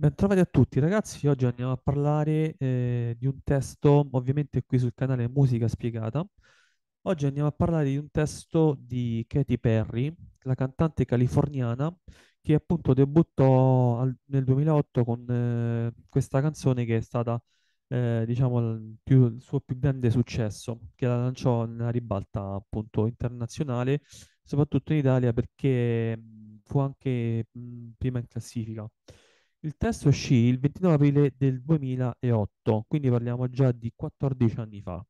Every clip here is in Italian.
Bentrovati a tutti ragazzi, oggi andiamo a parlare eh, di un testo, ovviamente qui sul canale Musica Spiegata. Oggi andiamo a parlare di un testo di Katy Perry, la cantante californiana che appunto debuttò al, nel 2008 con eh, questa canzone che è stata eh, diciamo il, più, il suo più grande successo, che la lanciò nella ribalta appunto internazionale, soprattutto in Italia perché fu anche mh, prima in classifica. Il testo uscì il 29 aprile del 2008, quindi parliamo già di 14 anni fa.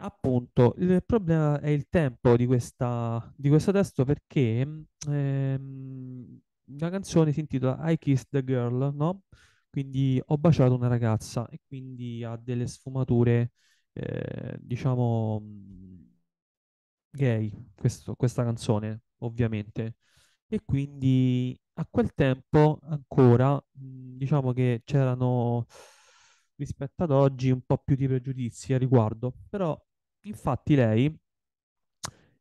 Appunto, il problema è il tempo di, questa, di questo testo perché ehm, la canzone si intitola I Kissed the Girl, no? Quindi ho baciato una ragazza e quindi ha delle sfumature, eh, diciamo, gay, questo, questa canzone, ovviamente. E quindi a quel tempo ancora, mhmm, diciamo che c'erano rispetto ad oggi un po' più di pregiudizi a riguardo, però infatti lei,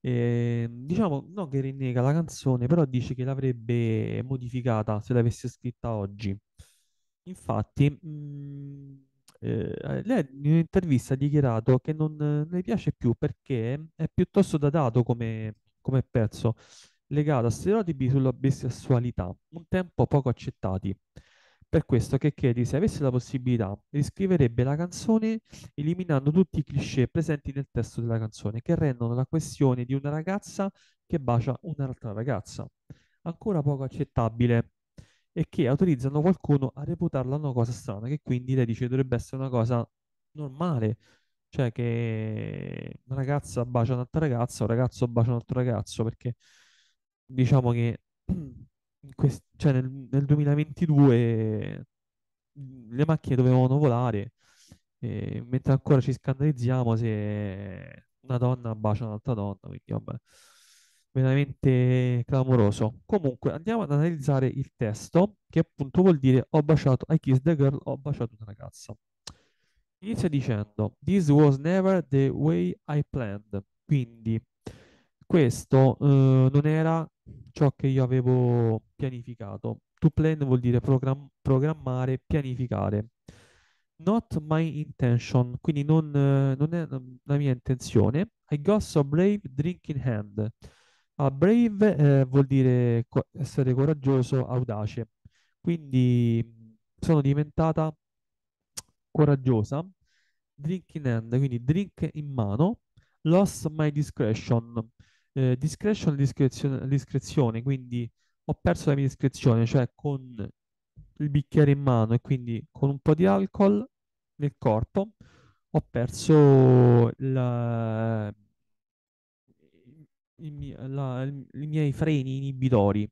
eh, diciamo, non che rinnega la canzone, però dice che l'avrebbe modificata se l'avesse scritta oggi. Infatti, mh, mhmm, eh, lei in un'intervista ha dichiarato che non, non le piace più perché è piuttosto datato come, come pezzo legato a stereotipi sulla bisessualità, un tempo poco accettati. Per questo che Katie, se avesse la possibilità, riscriverebbe la canzone eliminando tutti i cliché presenti nel testo della canzone che rendono la questione di una ragazza che bacia un'altra ragazza ancora poco accettabile e che autorizzano qualcuno a reputarla una cosa strana, che quindi lei dice dovrebbe essere una cosa normale, cioè che una ragazza bacia un'altra ragazza, un ragazzo bacia un altro ragazzo, perché diciamo che quest- cioè nel, nel 2022 le macchine dovevano volare, e mentre ancora ci scandalizziamo se una donna bacia un'altra donna, quindi vabbè, veramente clamoroso. Comunque andiamo ad analizzare il testo, che appunto vuol dire ho baciato, I kissed the girl, ho baciato una ragazza. Inizia dicendo, this was never the way I planned, quindi questo eh, non era ciò che io avevo pianificato. To plan vuol dire program- programmare, pianificare. Not my intention, quindi non, eh, non è la mia intenzione. I got so brave, drink in hand. A brave eh, vuol dire co- essere coraggioso, audace. Quindi sono diventata coraggiosa. Drink in hand, quindi drink in mano. Lost my discretion eh, discretion discrezione, discrezione, quindi ho perso la mia discrezione, cioè con il bicchiere in mano e quindi con un po' di alcol nel corpo ho perso la, i, la, i miei freni inibitori.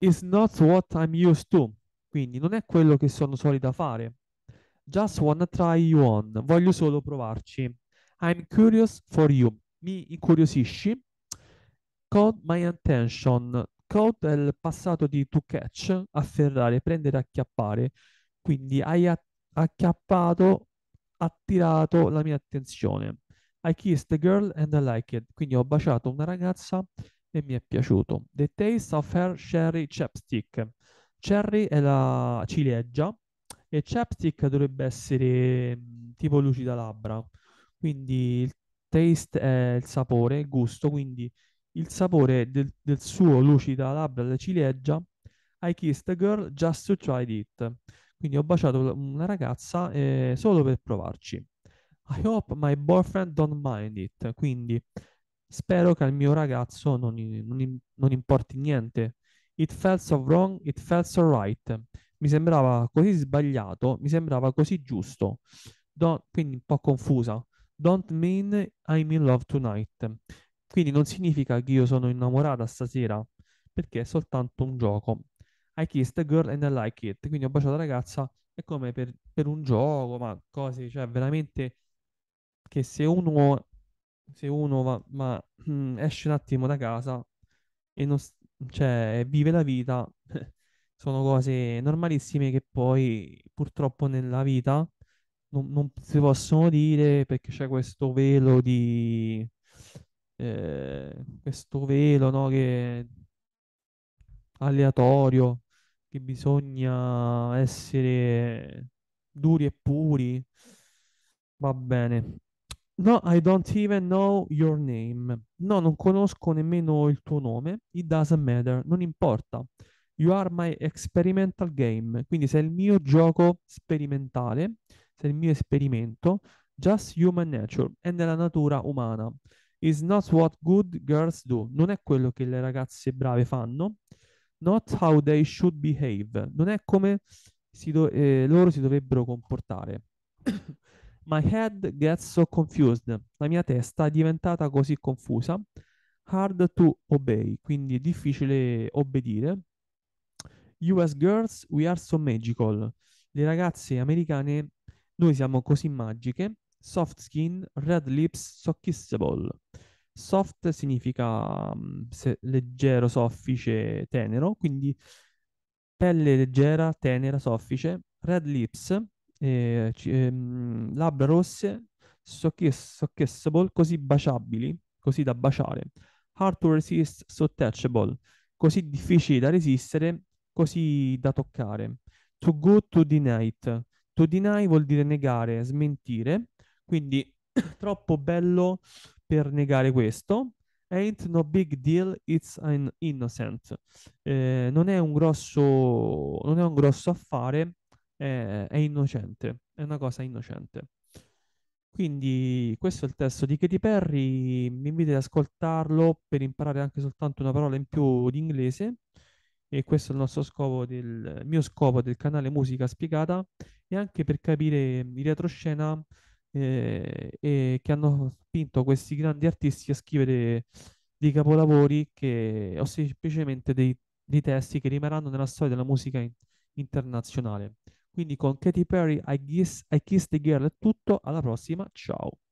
It's not what I'm used to, quindi non è quello che sono solita fare. Just wanna try you on, voglio solo provarci. I'm curious for you, mi incuriosisci, Code My Attention. Code è il passato di to catch, afferrare, prendere, acchiappare. Quindi hai a- acchiappato, attirato la mia attenzione. I kissed a girl and I liked it. Quindi ho baciato una ragazza e mi è piaciuto. The taste of her cherry chapstick. Cherry è la ciliegia e chapstick dovrebbe essere mm, tipo lucida labbra. Quindi il Taste è il sapore, il gusto, quindi il sapore del, del suo lucida labbra alla ciliegia. I kissed a girl just to try it. Quindi ho baciato una ragazza eh, solo per provarci. I hope my boyfriend don't mind it. Quindi spero che al mio ragazzo non, non, non importi niente. It felt so wrong, it felt so right. Mi sembrava così sbagliato, mi sembrava così giusto. Don't, quindi un po' confusa. Don't mean I'm in love tonight. Quindi non significa che io sono innamorata stasera, perché è soltanto un gioco. I kissed a girl and I like it. Quindi ho baciato la ragazza, è come per, per un gioco, ma cose, cioè veramente che se uno, se uno va, ma, mm, esce un attimo da casa e non, cioè, vive la vita, sono cose normalissime che poi purtroppo nella vita non, non si possono dire perché c'è questo velo di... Eh, questo velo no, che aleatorio che bisogna essere duri e puri va bene no I don't even know your name no non conosco nemmeno il tuo nome it doesn't matter non importa you are my experimental game quindi sei il mio gioco sperimentale il mio esperimento, just human nature, è nella natura umana. It's not what good girls do, non è quello che le ragazze brave fanno. Not how they should behave, non è come si do- eh, loro si dovrebbero comportare. My head gets so confused, la mia testa è diventata così confusa. Hard to obey, quindi è difficile obbedire. US girls, we are so magical. Le ragazze americane noi siamo così magiche. Soft skin, red lips, so kissable. Soft significa mm, se, leggero, soffice, tenero, quindi pelle leggera, tenera, soffice. Red lips, eh, c- ehm, labbra rosse, so, kiss, so kissable, così baciabili, così da baciare. Hard to resist, so touchable, così difficili da resistere, così da toccare. To go to the night, To deny vuol dire negare, smentire, quindi troppo bello per negare questo. Ain't no big deal, it's an innocent. Eh, non, è un grosso, non è un grosso affare, è, è innocente, è una cosa innocente. Quindi questo è il testo di Katy Perry, mi invito ad ascoltarlo per imparare anche soltanto una parola in più di inglese e questo è il nostro scopo, del, il mio scopo del canale Musica Spiegata e anche per capire in retroscena eh, eh, che hanno spinto questi grandi artisti a scrivere dei capolavori che, o semplicemente dei, dei testi che rimarranno nella storia della musica in, internazionale. Quindi con Katy Perry, I Kiss, I Kiss the Girl è tutto, alla prossima, ciao!